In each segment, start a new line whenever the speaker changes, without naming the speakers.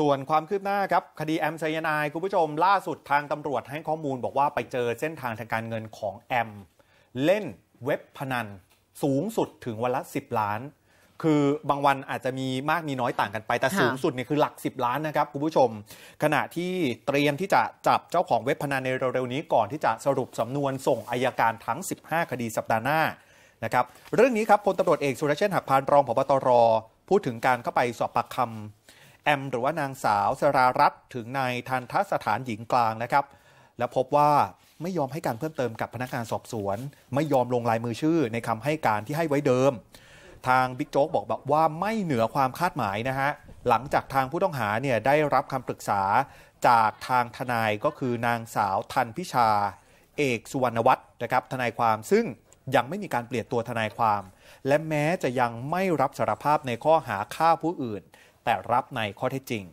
ส่วนความคืบหน้าครับคดีแอมไซยานายคุณผู้ชมล่าสุดทางตำรวจให้ข้อมูลบอกว่าไปเจอเส้นทางทางการเงินของแอมเล่นเว็บพนันสูงสุดถึงวันละ 10 ล้าน คือบางวันอาจจะมีมากมีน้อยต่างกันไปแต่สูงสุดเนี่ยคือหลัก 10ล้านนะครับคุณผู้ชม ขณะที่เตรียมที่จะจับเจ้าของเว็บพนันในเร็วๆนี้ก่อนที่จะสรุปสำนวนส่งอายการทั้ง 15 คดีสัปดาห์หน้านะครับเรื่องนี้ครับพลตำรวจเอกสุรเชษฐ์หักพานรองผบตรพูดถึงการเข้าไปสอบปากคำแอมหรือว่านางสาวสรารัตถึงในทันทสถานหญิงกลางนะครับ และพบว่าไม่ยอมให้การเพิ่มเติมกับพนักงานสอบสวน ไม่ยอมลงลายมือชื่อในคำให้การที่ให้ไว้เดิม ทางบิ๊กโจ๊กบอกแบบว่าไม่เหนือความคาดหมายนะฮะหลังจากทางผู้ต้องหาเนี่ยได้รับคำปรึกษาจากทางทนายก็คือนางสาวทันพิชาเอกสุวรรณวัฒน์นะครับทนายความซึ่งยังไม่มีการเปลี่ยนตัวทนายความ และแม้จะยังไม่รับสารภาพในข้อหาฆ่าผู้อื่นแต่รับในข้อเท็จจริง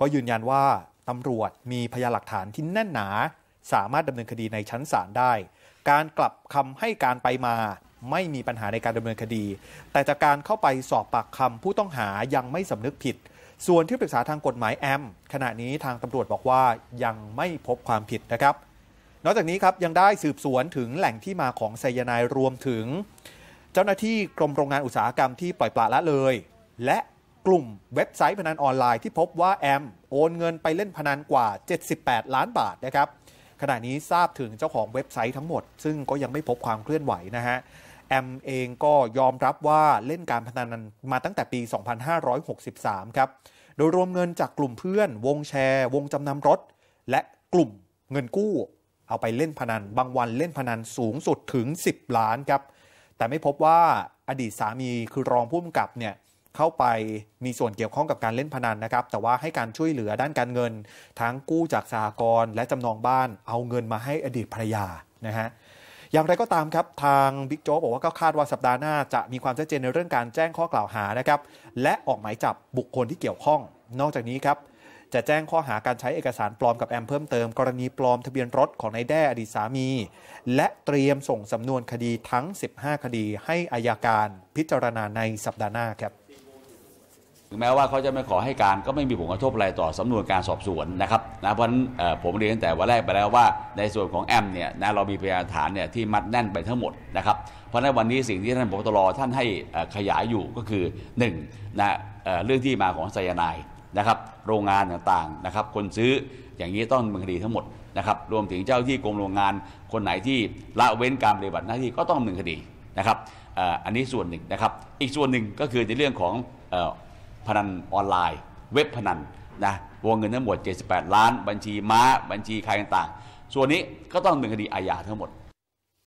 ก็ยืนยันว่าตำรวจมีพยานหลักฐานที่แน่นหนา สามารถดำเนินคดีในชั้นศาลได้ การกลับคำให้การไปมา ไม่มีปัญหาในการดำเนินคดี แต่จากการเข้าไปสอบปากคำผู้ต้องหายังไม่สำนึกผิด ส่วนที่ปรึกษาทางกฎหมายแอมขณะนี้ทางตำรวจบอกว่ายังไม่พบความผิดนะครับ นอกจากนี้ครับยังได้สืบสวนถึงแหล่งที่มาของไซยานายรวมถึง เจ้าหน้าที่กรมโรงงานอุตสาหกรรมที่ปล่อยปละละเลย และกลุ่มเว็บไซต์พนันออนไลน์ที่พบว่าแอมโอนเงินไปเล่นพนันกว่า 78 ล้านบาทนะครับขณะนี้ทราบถึงเจ้าของเว็บไซต์ทั้งหมด ซึ่งก็ยังไม่พบความเคลื่อนไหวนะฮะแอมเองก็ยอมรับว่าเล่นการพนันมาตั้งแต่ปี2563ครับโดยรวมเงินจากกลุ่มเพื่อน วงแชร์ วงจำนำรถ และกลุ่มเงินกู้ เอาไปเล่นพนันบางวันเล่นพนันสูงสุดถึง 10 ล้านครับแต่ไม่พบว่าอดีตสามีคือรองผู้กำกับเนี่ยเข้าไปมีส่วนเกี่ยวข้องกับการเล่นพนันนะครับแต่ว่าให้การช่วยเหลือด้านการเงิน ทั้งกู้จากสากรและจำนองบ้านเอาเงินมาให้อดีตภรรยานะฮะอย่างไรก็ตามครับทางบิ๊กโจ๊กบอกว่าก็คาดว่าสัปดาห์หน้าจะมีความชัดเจนในเรื่องการแจ้งข้อกล่าวหานะครับและออกหมายจับบุคคลที่เกี่ยวข้อง นอกจากนี้ครับจะแจ้งข้อหาการใช้เอกสารปลอมกับแอมเพิ่มเติมกรณีปลอมทะเบียนรถของนายแด้อดีตสามี และเตรียมส่งสำนวนคดีทั้ง 15 คดีให้อายการพิจารณาในสัปดาห์หน้าครับ
ถึงแม้ว่าเขาจะไม่ขอให้การก็ไม่มีผลกระทบอะไรต่อสำนวนการสอบสวนนะครับนะเพราะฉะนั้นผมเรียนตั้งแต่วันแรกไปแล้วว่าในส่วนของแอมเนี่ยนะเรามีพยานฐานเนี่ยที่มัดแน่นไปทั้งหมดนะครับเพราะในวันนี้สิ่งที่ท่านพบตรท่านให้ขยายอยู่ก็คือ1นะเรื่องที่มาของไซยาไนนะครับโรงงานต่างๆนะครับคนซื้ออย่างนี้ต้องมีเนคดีทั้งหมดนะครับรวมถึงเจ้าที่กรมโรงงานคนไหนที่ละเว้นการปฏิบัติหน้าที่ก็ต้องมีเนคดีนะครับอันนี้ส่วนหนึ่งนะครับอีกส่วนหนึ่งก็คือในเรื่องของพนันออนไลน์ เว็บพนันนะวงเงินทั้งหมด 78 ล้านบัญชีม้า บัญชีใครต่างๆ ส่วนนี้ก็ต้องดำเนินคดีอาญาทั้งหมด